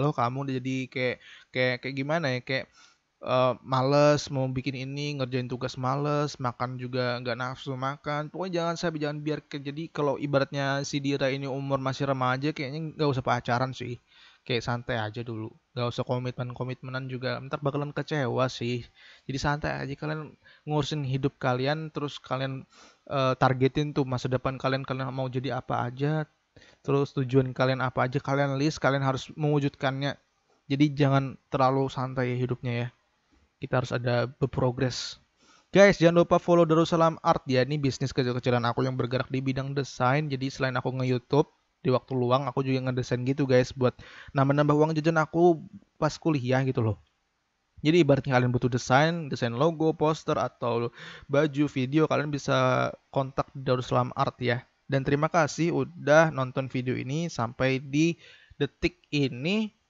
lalu kamu jadi kayak kayak kayak gimana ya kayak uh, males mau bikin ini ngerjain tugas males makan juga nggak nafsu makan pokoknya jangan saya jangan biar ke, jadi kalau ibaratnya si Dira ini umur masih remaja kayaknya nggak usah pacaran sih kayak santai aja dulu nggak usah komitmen komitmenan juga ntar bakalan kecewa sih jadi santai aja kalian ngurusin hidup kalian terus kalian uh, targetin tuh masa depan kalian kalian mau jadi apa aja terus tujuan kalian apa aja kalian list kalian harus mewujudkannya jadi jangan terlalu santai hidupnya ya kita harus ada berprogres Guys, jangan lupa follow Darussalam Art ya. Ini bisnis kecil-kecilan aku yang bergerak di bidang desain. Jadi selain aku nge-YouTube, di waktu luang aku juga ngedesain gitu guys buat nambah-nambah uang jajan aku pas kuliah gitu loh. Jadi ibaratnya kalian butuh desain, desain logo, poster, atau baju, video, kalian bisa kontak Darussalam Art ya. Dan terima kasih udah nonton video ini sampai di detik ini